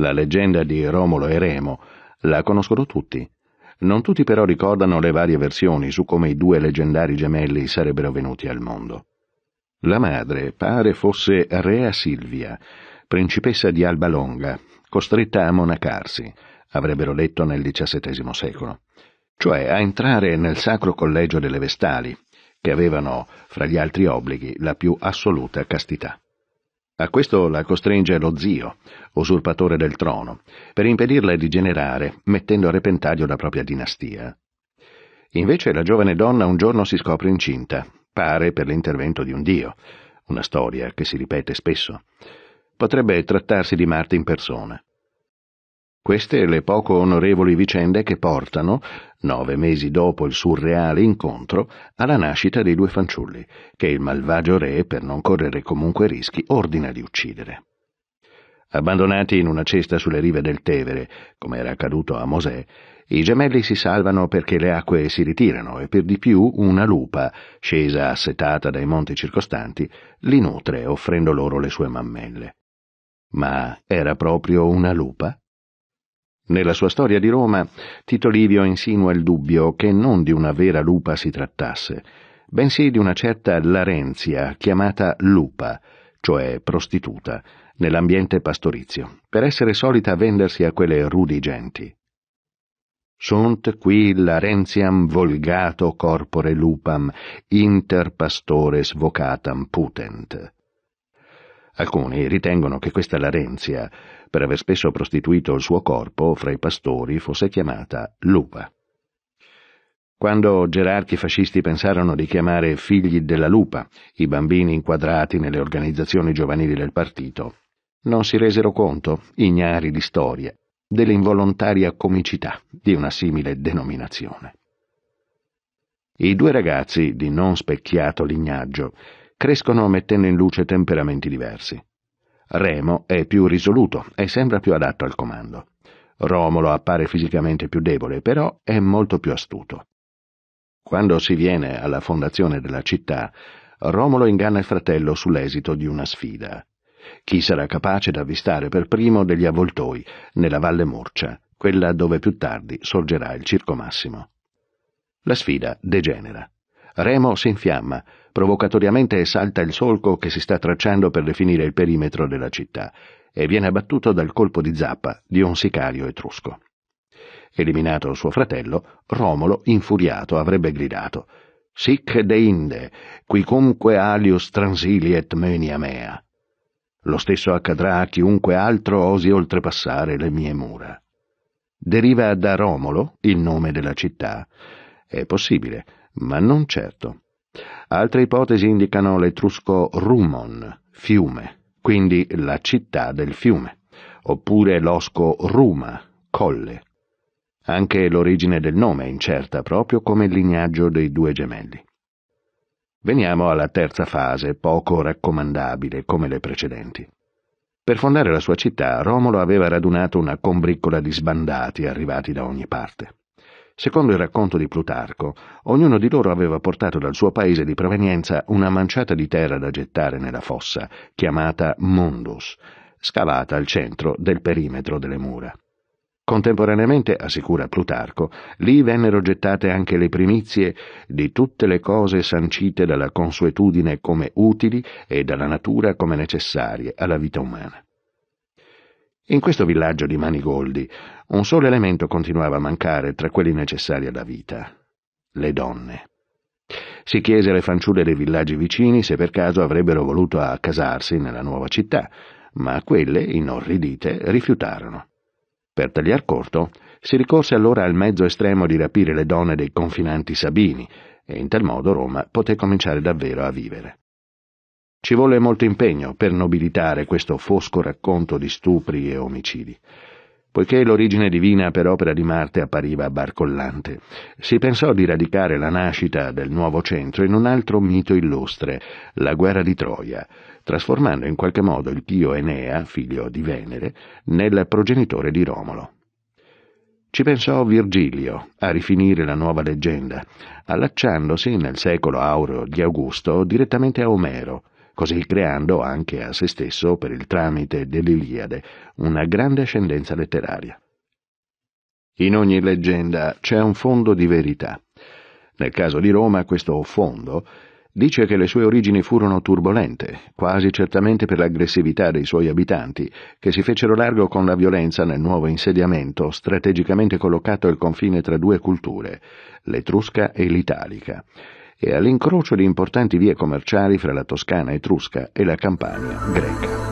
La leggenda di Romolo e Remo la conoscono tutti. Non tutti però ricordano le varie versioni su come i due leggendari gemelli sarebbero venuti al mondo. La madre pare fosse Rea Silvia, principessa di Alba Longa, costretta a monacarsi, avrebbero letto nel XVII secolo, cioè a entrare nel sacro collegio delle Vestali, che avevano, fra gli altri obblighi, la più assoluta castità. A questo la costringe lo zio, usurpatore del trono, per impedirle di generare, mettendo a repentaglio la propria dinastia. Invece la giovane donna un giorno si scopre incinta, pare per l'intervento di un dio, una storia che si ripete spesso. Potrebbe trattarsi di Marte in persona. Queste le poco onorevoli vicende che portano, nove mesi dopo il surreale incontro, alla nascita dei due fanciulli, che il malvagio re, per non correre comunque rischi, ordina di uccidere. Abbandonati in una cesta sulle rive del Tevere, come era accaduto a Mosè, i gemelli si salvano perché le acque si ritirano e per di più una lupa, scesa assetata dai monti circostanti, li nutre offrendo loro le sue mammelle. Ma era proprio una lupa? Nella sua storia di Roma, Tito Livio insinua il dubbio che non di una vera lupa si trattasse, bensì di una certa Larenzia chiamata lupa, cioè prostituta, nell'ambiente pastorizio, per essere solita vendersi a quelle rudi genti. Sunt qui Larentiam volgato corpore lupam, inter pastores vocatam putent. Alcuni ritengono che questa Larenzia, per aver spesso prostituito il suo corpo fra i pastori, fosse chiamata Lupa. Quando gerarchi fascisti pensarono di chiamare figli della lupa i bambini inquadrati nelle organizzazioni giovanili del partito, non si resero conto, ignari di storia, dell'involontaria comicità di una simile denominazione. I due ragazzi di non specchiato lignaggio crescono mettendo in luce temperamenti diversi. Remo è più risoluto e sembra più adatto al comando. Romolo appare fisicamente più debole, però è molto più astuto. Quando si viene alla fondazione della città, Romolo inganna il fratello sull'esito di una sfida. Chi sarà capace d'avvistare per primo degli avvoltoi nella Valle Murcia, quella dove più tardi sorgerà il Circo Massimo. La sfida degenera. Remo si infiamma, provocatoriamente salta il solco che si sta tracciando per definire il perimetro della città e viene abbattuto dal colpo di zappa di un sicario etrusco. Eliminato suo fratello, Romolo, infuriato, avrebbe gridato Sic deinde, quicunque alius transiliet menia mea. Lo stesso accadrà a chiunque altro osi oltrepassare le mie mura. Deriva da Romolo il nome della città. È possibile, ma non certo. Altre ipotesi indicano l'etrusco rumon, fiume, quindi la città del fiume, oppure l'osco ruma, colle. Anche l'origine del nome è incerta, proprio come il lignaggio dei due gemelli. Veniamo alla terza fase, poco raccomandabile come le precedenti. Per fondare la sua città, Romolo aveva radunato una combriccola di sbandati arrivati da ogni parte. Secondo il racconto di Plutarco, ognuno di loro aveva portato dal suo paese di provenienza una manciata di terra da gettare nella fossa, chiamata Mundus, scavata al centro del perimetro delle mura. Contemporaneamente, assicura Plutarco, lì vennero gettate anche le primizie di tutte le cose sancite dalla consuetudine come utili e dalla natura come necessarie alla vita umana. In questo villaggio di Manigoldi un solo elemento continuava a mancare tra quelli necessari alla vita, le donne. Si chiese alle fanciulle dei villaggi vicini se per caso avrebbero voluto accasarsi nella nuova città, ma quelle, inorridite, rifiutarono. Per tagliar corto, si ricorse allora al mezzo estremo di rapire le donne dei confinanti Sabini, e in tal modo Roma poté cominciare davvero a vivere. Ci volle molto impegno per nobilitare questo fosco racconto di stupri e omicidi. Poiché l'origine divina per opera di Marte appariva barcollante, si pensò di radicare la nascita del nuovo centro in un altro mito illustre, la guerra di Troia, trasformando in qualche modo il pio Enea, figlio di Venere, nel progenitore di Romolo. Ci pensò Virgilio a rifinire la nuova leggenda, allacciandosi nel secolo aureo di Augusto direttamente a Omero, così creando anche a se stesso, per il tramite dell'Iliade, una grande ascendenza letteraria. In ogni leggenda c'è un fondo di verità. Nel caso di Roma questo fondo dice che le sue origini furono turbolente, quasi certamente per l'aggressività dei suoi abitanti, che si fecero largo con la violenza nel nuovo insediamento strategicamente collocato al confine tra due culture, l'etrusca e l'italica, e all'incrocio di importanti vie commerciali fra la Toscana etrusca e la Campania greca.